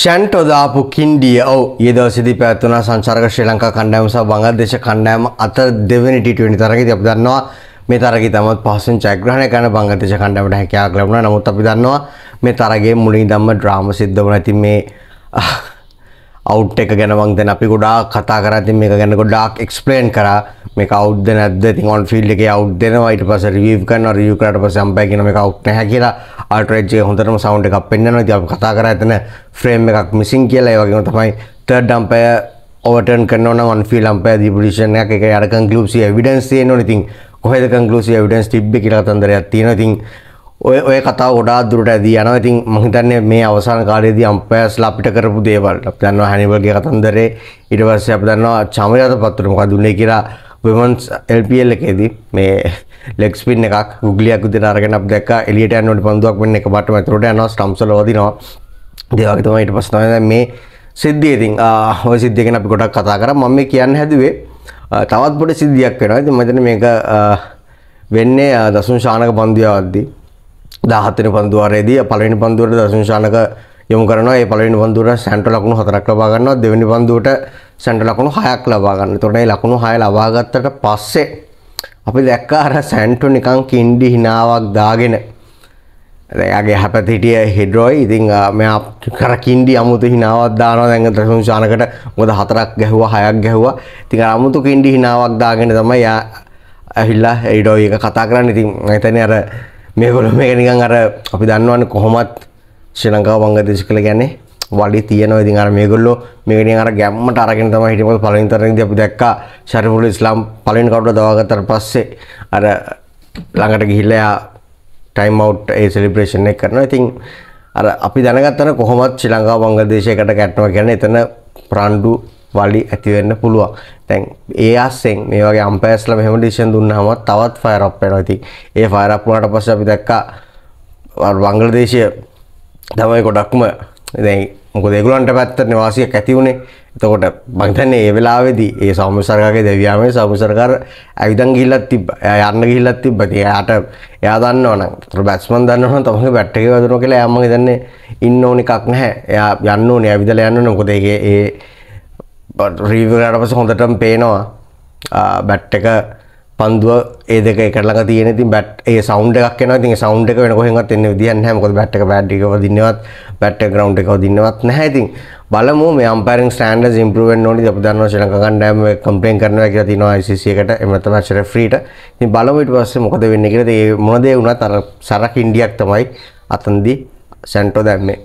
ෂැන්ටෝදාපු කින්ඩිය ඔව ඒදවසිදි පැත්වන සංචර්ක ශ්‍රී ලංකා කණ්ඩෑම සහ බංගලදේශ කණ්ඩෑම අතර දෙවැනි ටි20 තරගයේදී අපි දන්නවා මේ තරගය තමත් පහසුවෙන් ජයග්‍රහණය කරන බංගලදේශ කණ්ඩෑමට හැකියාවක් ලැබුණා. නමුත් අපි දන්නවා මේ තරගයේ මුලින් ඉඳන්ම ඩ්‍රාමා සිද්ධ වුණා. ඉතින් මේ අවුට් එක ගැන මං දැන් අපි ගොඩාක් කතා කරා. ඉතින් මේක ගැන ගොඩාක් එක්ස්ප්ලেইন කරා. මේ කවුද්ද නැද්ද ඉතින් ඔන් ෆීල්ඩ් එකේ අවුට් දෙනවා ඊට පස්සේ රිවිව් කරනවා රිවිව් කරාට පස්සේ අම්පයර් කියනවා මේක අවුට් නැහැ කියලා ආල්ටරේජ් එකේ හොඳටම සවුන්ඩ් එකක් පෙන්වනවා ඉතින් අපි කතා කරා එතන ෆ්‍රේම් එකක් මිසින් කියලා ඒ වගේම තමයි තර්ඩ් අම්පයර් ඕවර්ටර්න් කරනවා නම් ඔන් ෆීල්ඩ් අම්පයර් ඩිපිටිෂන් එකක් ඒක යාර කන්ක්ලූසිව් එවිඩන්ස් තියෙනවනේ ඉතින් කොහෙද කන්ක්ලූසිව් එවිඩන්ස් තිබ්බේ කියලා කතන්දරයක් තියෙනවා ඉතින් ඔය ඔය කතාව ගොඩාක් දුරට ඇදී යනවා. ඉතින් මම හිතන්නේ මේ අවසාන කාලයේදී අම්පයර්ස්ලා අපිට කරපු දේවල්. අපි දන්නවා හැනිබල්ගේ කතන්දරේ ඊට පස්සේ අපි දන්නවා චමිරාත පත්‍ර මොකද දුන්නේ කියලා විමන්ස් එල්පල් එකේදී මේ ලෙක්ස් පින් එකක් ගුගලියක් උදේ අරගෙන අපි දැක්කා එළියට යන්න ඕනේ පන්දුවක් වෙන්න එක පාටම ඇතුළට යනවා ස්ටම්ප්ස් වල වදිනවා ඒ වගේ තමයි ඊට පස්සේ තමයි දැන් මේ සිද්ධිය ඉතින් ඔය සිද්ධිය ගැන අපි ගොඩක් කතා කරා මම මේ කියන්න හැදුවේ තවත් පොඩි සිද්ධියක් වෙනවා ඉතින් මම මේක වෙන්නේ දසුන් ශානක පන්දුවවද්දී 17 වෙනි පන්දුවාරයේදී පළවෙනි පන්දුවට දසුන් ශානක යොමු කරනවා ඒ පළවෙනි පන්දුවට සැන්ට්‍රල් ලකුණු හතරක් ලබා ගන්නවා දෙවෙනි පන්දුවට සැන්ට ලකුණු හයක් ලබාගන්න තොරනේ ලකුණු හය ලබාගත්තට පස්සේ අපි දැක්ක අර සැන්ටු නිකං කින්ඩි හිනාවක් දාගෙන ඇගේ හැපැත් හිටිය හෙඩරෝයි ඉතිං මෙයා කර කින්ඩි අමුතු හිනාවක් දානවා දැඟ ත්‍රසුන් ශානකට මොද හතරක් ගැහුව හයක් ගැහුවා ඉතින් අමුතු කින්ඩි හිනාවක් දාගෙන තමයි යා ඇහිල්ලා එඩෝයි එක කතා කරන්න ඉතින් එතන අර මේගොල මේක නිකන් අර අපි දන්නවන්නේ කොහොමත් ශ්‍රී ලංකාව වංගදේශ කළ ගැන්නේ වඩි තියනවා ඉතින් අර මේගොල්ලෝ මේකෙන් අර ගැම්මට අරගෙන තමයි හිටපොත් පළවෙනි තරගෙදී අපි දැක්කා ෂරිෆුල් ඉස්ලාම් පළවෙනි කවුරුද දවාගත්තට පස්සේ අර ළඟට ගිහිල්ලා එයා ටයිම් අවුට් ඒ সেলিබ්‍රේෂන් එක කරනවා. ඉතින් අර අපි දැනගත්තන කොහොමත් ශ්‍රී ලංකාව බංග්ලාදේශයකට ගැටනවා කියන්නේ එතන රණ්ඩු වලි ඇති වෙන්න පුළුවන්. දැන් ඒ අස්සෙන් මේ වගේ අම්පයර්ස්ලා මෙහෙම ඩිසිෂන් දුන්නාම තවත් ෆයර් අප් වෙනවා. ඉතින් ඒ ෆයර් අප් වුණාට පස්සේ අපි දැක්කා බංග්ලාදේශය තමයි ගොඩක්ම දැන් මොකද ඒගොල්ලන්ට පැත්තට නිවාසියක් ඇති උනේ. එතකොට මං හිතන්නේ ඒ වෙලාවේදී ඒ සෞම්‍ය සරකාරගේ දෙවියාමේ සෞම්‍ය සරකාර ඇවිදන් ගිහිල්ලත් තිබ්බා. එයා යන්න ගිහිල්ලත් තිබ්බා. එයාට එයා දන්නවනම්, ඒතර බැට්ස්මන් දන්නවනම් තමගේ බැට් එකේ වදිනවා කියලා එයා මං හිතන්නේ ඉන්න ඕන එකක් නැහැ. එයා යන්න ඕනේ. ඇවිදලා යන්න ඕනේ. මොකද ඒකේ ඒ රිවිව් කරාට පස්සේ හොඳටම පේනවා බැට් එක පන්දුව ඒදක කරලා තියෙන ති බැට් ඒ සෞන්් එකක් න ති සෞන්් එක වෙන කොහෙත් එන්න දියන් හැමකො බැට් බැඩ්ික දින්නවත් බැට් ග්‍රවන්් එක දින්නවත් නැහැතින් බලමු මේ අම්පරෙන් ස්ටන්ඩ ඉම්පරුවෙන් නොනි දපදන්න ශලක කණ්ඩෑම කම්පලෙන් කරන එක තිනවා යිසිසියකට එමත මචර ්‍රීට ති බලමට පස්සේ මොකද වෙන්න කියලද ඒ මොනදේ වුණා තර සරක් ඉන්ඩියක් තමයි අතන්දි සැන්ටෝ දැම්මේ